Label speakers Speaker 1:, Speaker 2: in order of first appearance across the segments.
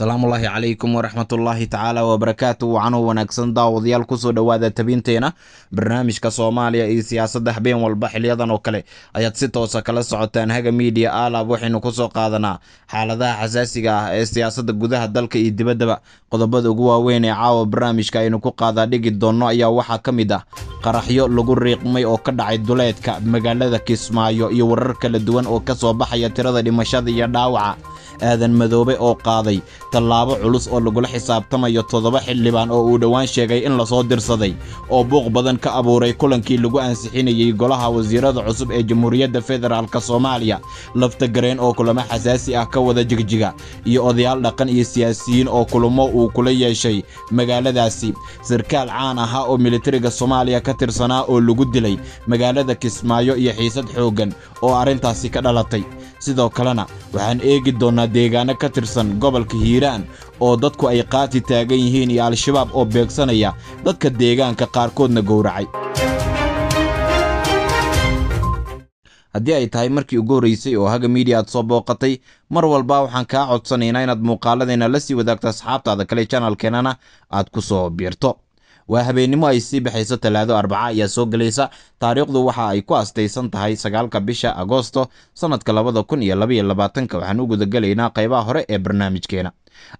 Speaker 1: asalaamullaahi calaykum waraxmatullaahi tacaala wabarakaatu wacanoo wanaagsan daawadayaal kusoo dhowaada tabiinteena barnaamijka soomaaliya iyo siyaasadda habeen walba xiliyadan oo kale ayaad si toosa ah kala socotaan haga media aalab waxaynu kusoo qaadanaa xaaladaha xasaasiga ah ee siyaasadda gudaha dalka iyo dibaddaba qodobada ugu waaweyn ee caawa barnaamijka aynu ku qaadaa dhigi doonno ayaa waxaa ka mid ah qaraxyo lagu riiqmay oo ka dhacay duleedka magaalada kismaayo iyo warar kala duwan oo ka soo baxaya tirada dhimashada iyo dhaawaca aadan madoobe oo qaaday tallaabo culus oo lagula xisaabtamayo toddoba xildhibaan oo uu dhowaan sheegay in lasoo dirsaday oo buuq badan ka abuuray kulankii lagu ansixinayey golaha wasiirada cusub ee jamhuuriyadda federaalk soomaaliya lafta laftagareen oo kulamo xasaasi ah ka wada jigjiga iyo odayaal dhaqan iyo siyaasiyiin oo kulamo uu kula yeeshay magaaladaasi sarkaal caan ahaa oo militariga soomaaliya ka tirsanaa oo lagu dilay magaalada kismaayo iyo xiisad xooggan oo arrintaasi ka dhalatay sidoo kalena waxaan eegi doonaa deegaano ka tirsan gobolka hiiraan oo dadku ay qaati taagan yihiin iyo al-shabaab oo beegsanaya dadka deegaanka qaarkoodna gowracay haddii ay tahay markii ugu horreysay oo haga miidiya aad soo booqatay mar walba waxaan kaa codsanaynaa inaad muuqaaladeenna la sii wadaagto asxaabtaada kale janalkeenana aad ku soo biirto waa habeennimo ay sii baxayso talaado arbaca ayaa soo gelaysa taariikhdu waxa ay ku astaysan tahay sagaalka bisha agosto sannadka labada kun iyo labaiyo labaatanka waxaan u gudagelaynaa qaybaha hore ee barnaamijkeena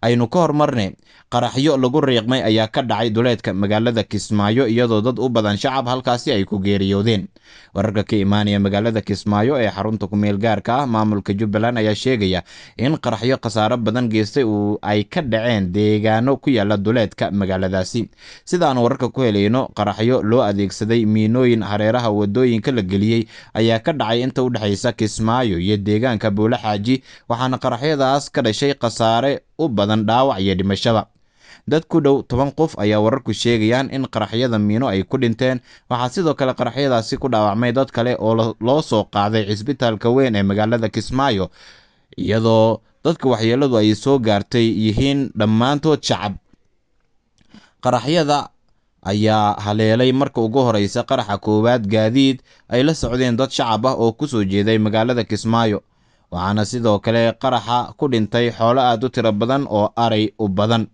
Speaker 1: aynu ka hormarne qaraxyo lagu riiqmay ayaa ka dhacay duleedka magaalada kismaayo iyadoo dad u badan shacab halkaasi ay ku geeriyoodeen wararka ka imaanaya magaalada kismaayo ee xarunta kumeel gaarka ah maamulka jubbaland ayaa sheegaya in qaraxyo khasaaro badan geystay uu ay ka dhaceen deegaano ku yaala duleedka magaaladaasi sidaan wararka ku helayno qaraxyo loo adeegsaday miinooyin hareeraha wadooyinka la geliyey ayaa ka dhacay inta u dhexaysa kismaayo iyo deegaanka buula xaaji waxaana qaraxyadaas ka dhashay khasaare u badan dhaawac iyo dhimashada dad ku dhow toban qof ayaa wararku sheegayaan in qaraxyada miino ay ku dhinteen waxaa sidoo kale qaraxyadaasi ku dhaawacmay dad kale oo loo soo qaaday cisbitaalka weyn ee magaalada kismaayo iyadoo dadka waxyeeladu ay soo gaartay yihiin dhammaantood shacab qaraxyada ayaa haleelay marka ugu horeysa qaraxa koowaad gaadiid ay la socdeen dad shacab ah oo ku soo jeeday magaalada kismaayo waxaana sidoo kale qaraxa ku dhintay xoolo aad u tiro badan oo aray u badan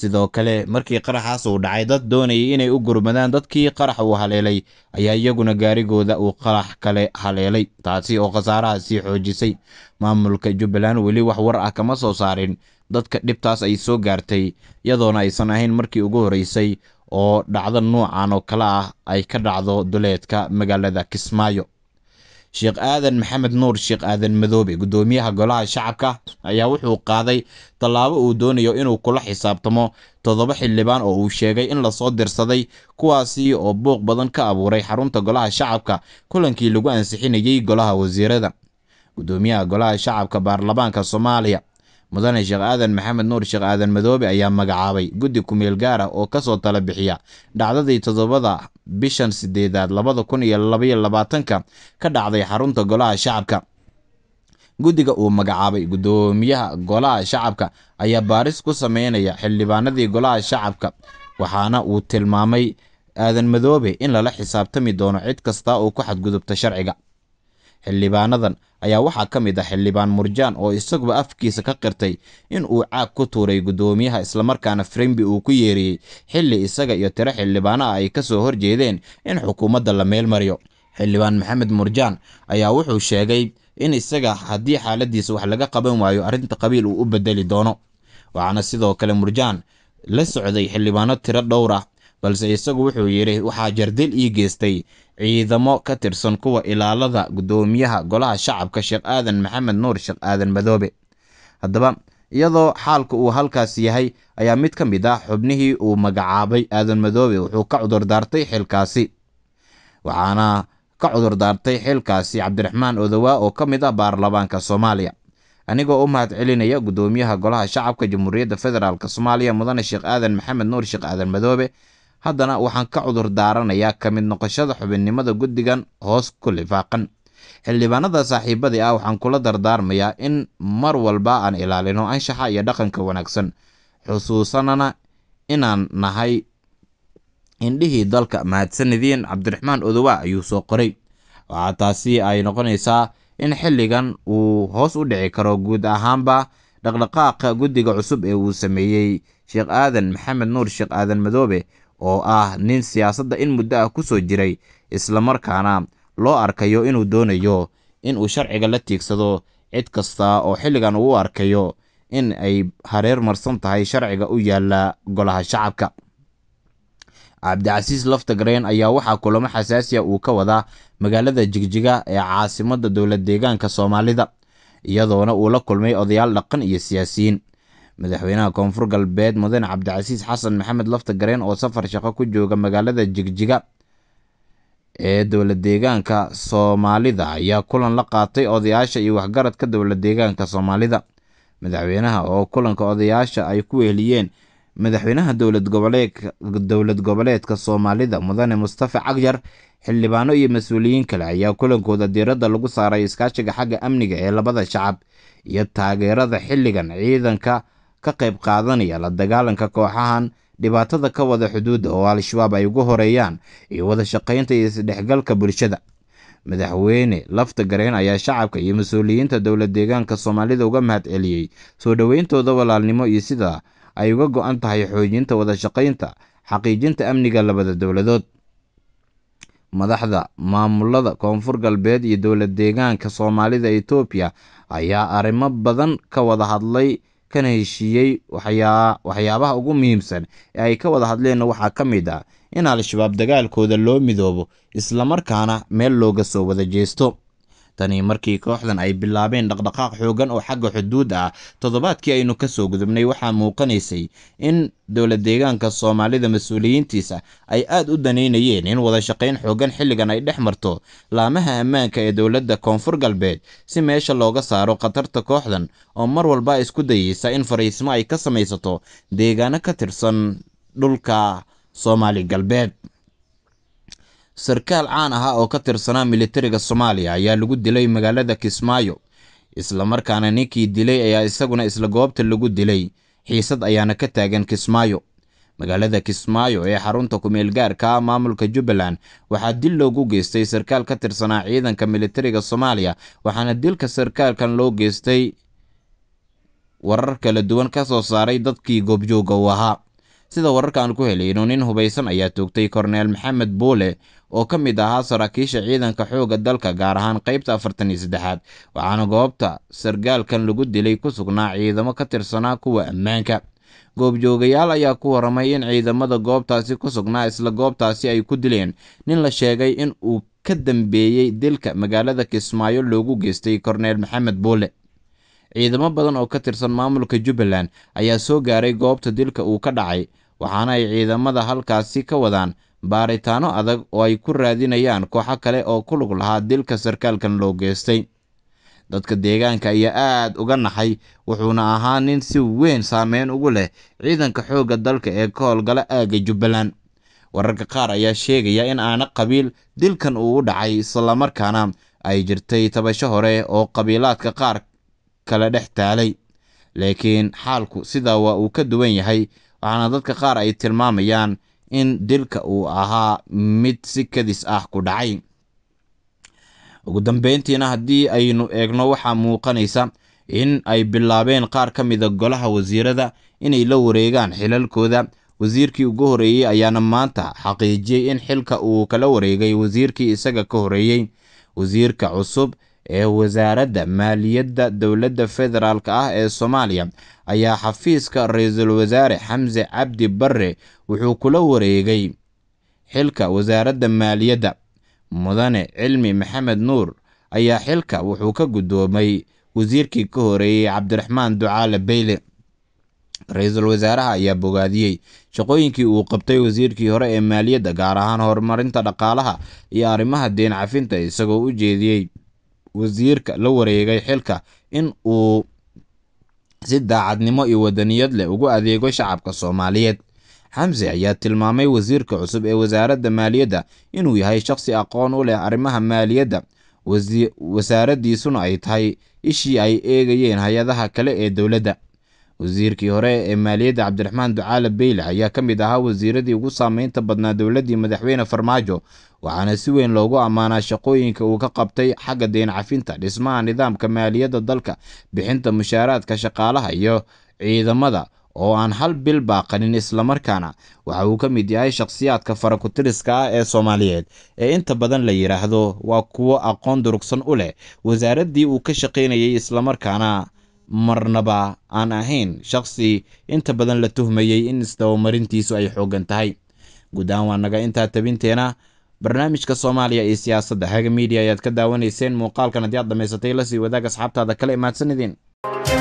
Speaker 1: sidoo kale markii qaraxaas uu dhacay dad doonayay inay u gurmadaan dadkii qarax uu haleelay ayaa iyaguna gaarigooda uu qarax kale haleelay taasi oo khasaaraha sii xoojisay maamulka jubbaland weli wax war ah kama soo saarin dadka dhibtaas ay soo gaartay iyadoona aysan ahayn markii ugu horreysay oo dhacdo nuucan oo kale ah ay ka dhacdo duleedka magaalada kismaayo sheekh aadan maxamed nuur sheekh aadan madoobe guddoomiyaha golaha shacabka ayaa wuxuu qaaday tallaabo uu doonayo inuu kula xisaabtamo toddoba xildhibaan oo uu sheegay in lasoo dirsaday kuwaasi oo buuq badan ka abuuray xarunta golaha shacabka kulankii lagu ansixinayey golaha wasiirada guddoomiyaha golaha shacabka baarlamaanka soomaaliya mudane sheekh aadan maxamed nuur sheekh aadan madoobe ayaa magacaabay guddi kumeel gaar ah oo kasoo tala bixiya dhacdadii toddobada bishan sideedaad labada kun iyo labaiyo labaatanka ka dhacday xarunta golaha shacabka guddiga uu magacaabay guddoomiyaha golaha shacabka ayaa baaris ku sameynaya xildhibaanadii golaha shacabka waxaana uu tilmaamay aadan madoobe in lala xisaabtami doono cid kasta oo ku xadgudubta sharciga xildhibaanadan ayaa waxaa ka mid ah xildhibaan murjaan oo isaguba afkiisa ka qirtay in uu caag ku tuuray guddoomiyaha islamarkaana frimbi uu ku yeeriyey xilli isaga iyo tiro xildhibaana ah ay ka soo horjeedeen in xukuumadda la meel mariyo xildhibaan maxamed murjaan ayaa wuxuu sheegay in isaga haddii xaaladiisa wax laga qaban waayo arrinta qabiil uu u beddeli doono waxaana sidoo kale murjaan la socday xildhibaano tiro dhowr ah balse isagu wuxuu yidhi waxaa jardil ii geystay ciidamo ka tirsan kuwa ilaalada guddoomiyaha golaha shacabka sheekh aadan maxamed nuur sheekh aadan madoobe haddaba iyadoo xaalka uu halkaas yahay ayaa mid ka mid ah xubnihii uu magacaabay aadan madoobe wuxuu ka cudurdaartay xilkaasi waxaana ka cudurdaartay xilkaasi cabdiraxmaan odowaa oo ka mid ah baarlamaanka soomaaliya anigoo u mahad celinaya guddoomiyaha golaha shacabka jamhuuriyadda federaalk soomaaliya mudane sheekh aadan maxamed nuur sheekh aadan madoobe haddana waxaan ka cudur daaranayaa ka mid noqoshada xubinnimada guddigan hoos ku lifaaqan xildhibaanada saaxiibadii ah waxaan kula dardaarmayaa in mar walba aan ilaalino anshaxa iyo dhaqanka wanaagsan xusuusanana inaan nahay indhihii dalka mahadsanadiin cabdiraxmaan odowa ayuu soo qoray waxaa taasi ay noqonaysaa in xilligan uu hoos u dhici karo guud ahaanba dhaqdhaqaaqa guddiga cusub ee uu sameeyey sheekh aadan maxamed nuur sheekh aadan madoobe oo ah nin siyaasadda in muddo ah ku soo jiray islamarkaana loo arkayo inuu doonayo in uu sharciga la tiigsado cid kasta oo xilligan uu arkayo in ay hareer marsan tahay sharciga u yaalla golaha shacabka cabdicasiis laftagreen ayaa waxaa kulamo xasaasiya uu ka wadaa magaalada jigjiga ee caasimadda dowlad deegaanka soomaalida iyadoona uu la kulmay odayaal dhaqan iyo siyaasiyiin madaxweynaha koonfur galbeed mudane cabdicasiis xasan maxamed lafta gareen oo safar shaqo ku jooga magaalada jigjiga ee dowla deegaanka soomaalida ayaa kulan la qaatay odayaasha iyo waxgaradka dowla deegaanka soomaalida madaxweynaha oo kulanka odayaasha ay ku weheliyeen madaxweynaha dowlad goboleedka soomaalida mudane mustafa cagyar xildhibaano iyo mas-uuliyiin kale ayaa kulankooda diiradda lagu saaray iskaashiga xagga amniga ee labada shacab iyo taageerada xilligan ciidanka ka qayb qaadanaya la dagaalanka kooxahan dhibaatada ka wada xuduudda oo al-shabaab ay ugu horeeyaan iyo wada shaqaynta iyo isdhexgalka bulshada madaxweyne lafta gareen ayaa shacabka iyo mas-uuliyiinta dowla deegaanka soomaalida uga mahad celiyey soo dhoweyntooda walaalnimo iyo sida ay uga go-an tahay xoojinta wada shaqaynta xaqiijinta amniga labada dowladood madaxda maamulada koonfur galbeed iyo dowla deegaanka soomaalida etoobiya ayaa arrimo badan ka wada hadlay kana heshiiyey waxyaabaha ugu muhiimsan ee ay ka wada hadleen waxaa ka mid ah in al-shabaab dagaalkooda loo midoobo islamarkaana meel looga soo wada jeesto tani markii kooxdan ay bilaabeen dhaqdhaqaaq xooggan oo xagga xuduud ah toddobaadkii aynu ka soo gudubnay waxaa muuqanaysay in dowla deegaanka soomaalida mas-uuliyiintiisa ay aad u danaynayeen in wada shaqayn xoogan xilligan ay dhex marto laamaha ammaanka ee dowladda koonfur galbeed si meesha looga saaro khatarta kooxdan oo mar walba isku dayeysa in fariismo ay ka samaysato deegaano ka tirsan dhulka soomaali galbeed sarkaal caan aha oo ka tirsanaa militariga soomaaliya ayaa lagu dilay magaalada kismaayo islamarkaana ninkii dilay ayaa isaguna isla goobta lagu dilay xiisad ayaana ka taagan kismaayo magaalada kismaayo ee xarunta ku ah maamulka jubbaland waxaa dil loogu geystay sarkaal ka tirsanaa ciidanka militariga soomaaliya waxaana dilka sarkaalkan loo geystay warar kala duwan kasoo saaray dadkii goobjooga u ahaa sida wararka aan ku helayno nin hubaysan ayaa toogtay korneel maxamed buule oo ka mid ahaa saraakiisha ciidanka xoogga dalka gaar ahaan qaybta afartan iyo saddexaad waxaana goobta sargaalkan lagu dilay ku sugnaa ciidamo ka tirsanaa kuwa ammaanka goobjoogayaal ayaa ku warramay in ciidamada goobtaasi ku sugnaa isla goobtaasi ay ku dileen nin la sheegay in uu ka dambeeyey dilka magaalada kismaayo loogu geystay korneel maxamed buule ciidamo badan oo ka tirsan maamulka jubbaland ayaa soo gaaray goobta dilka uu ka dhacay waxaana ay ciidamada halkaasi ka wadaan baaritaano adag oo ay ku raadinayaan kooxo kale oo ku lug lahaa dilka sarkaalkan loo geystay dadka deegaanka ayaa aad uga naxay wuxuuna ahaa nin si weyn saameyn ugu leh ciidanka xoogga dalka ee ka howlgala aagga jubbaland wararka qaar ayaa sheegaya in aana qabiil dilkan uu u dhacay islamarkaana ay jirtay tabasho hore oo qabiilaadka qaar kala dhex taalay laakiin xaalku sidaa waa uu ka duwan yahay waxaana dadka qaar ay tilmaamayaan in dilka uu ahaa mid si kadis ah ku dhacay ugu dambeyntiina haddii aynu eegno waxaa muuqanaysa in ay bilaabeen qaar ka mida golaha wasiirada inay la wareegaan xilalkooda wasiirkii ugu horeeyey ayaana maanta xaqiijiyey in xilka uu kala wareegay wasiirkii isaga ka horeeyey wasiirka cusub ee wasaaradda maaliyadda dowladda federaalk ah ee soomaaliya ayaa xafiiska ra-iisul wasaare xamse cabdi barre wuxuu kula wareegay xilka wasaaradda maaliyadda mudane cilmi maxamed nuur ayaa xilka wuxuu ka guddoomay wasiirkii ka horeeyey cabdiraxmaan ducaale beyle ra-iisul wasaaraha ayaa bogaadiyey shaqooyinkii uu qabtay wasiirkii hore ee maaliyadda gaar ahaan horumarinta dhaqaalaha iyo arrimaha deen cafinta isagoo u jeediyey wasiirka la wareegay xilka in uu si daacadnimo iyo wadaniyad leh ugu adeego shacabka soomaaliyeed xamse ayaa tilmaamay wasiirka cusub ee wasaaradda maaliyadda inuu yahay shaqsi aqoon u leh arrimaha maaliyadda wasaaraddiisuna ay tahay ishii ay eegayeen hay-adaha kale ee dowladda wasiirkii hore ee maaliyadda cabdiraxmaan ducaale beyle ayaa ka mid ahaa wasiiradii ugu saameynta badnaa dowladdii madaxweyne farmaajo waxaana si weyn loogu ammaanaa shaqooyinka uu ka qabtay xagga deyn cafinta dhismaha nidaamka maaliyadda dalka bixinta mushaaraadka shaqaalaha iyo ciidamada oo aan hal bil baaqanin islamarkaana waxa uu ka mid yahay shakhsiyaadka farakutiriska ah ee soomaaliyeed ee inta badan la yidhaahdo waa kuwo aqoon durugsan u leh wasaaraddii uu ka shaqaynayay islamarkaana marnaba aan ahayn shaqsi inta badan la tuhmayey in isdabamarintiisu ay xoogan tahay guud waa naga intaa tabinteena barnaamijka soomaaliya iyo siyaasadda haga miidiya ayaad ka daawanayseen muuqaalkan haddii aad dhammaysatay la sii wadaag asxaabtaada kala imaadsanidin